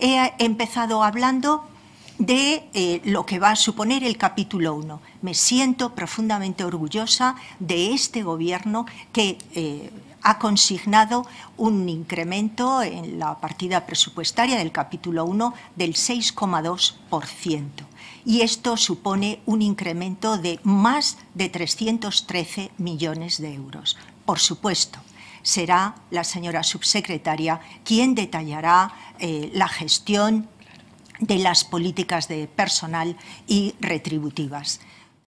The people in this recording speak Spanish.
he empezado hablando de eh, lo que va a suponer el capítulo 1. Me siento profundamente orgullosa de este gobierno que eh, ha consignado un incremento en la partida presupuestaria del capítulo 1 del 6,2%. Y esto supone un incremento de más de 313 millones de euros. Por supuesto, será la señora subsecretaria quien detallará eh, la gestión de las políticas de personal y retributivas.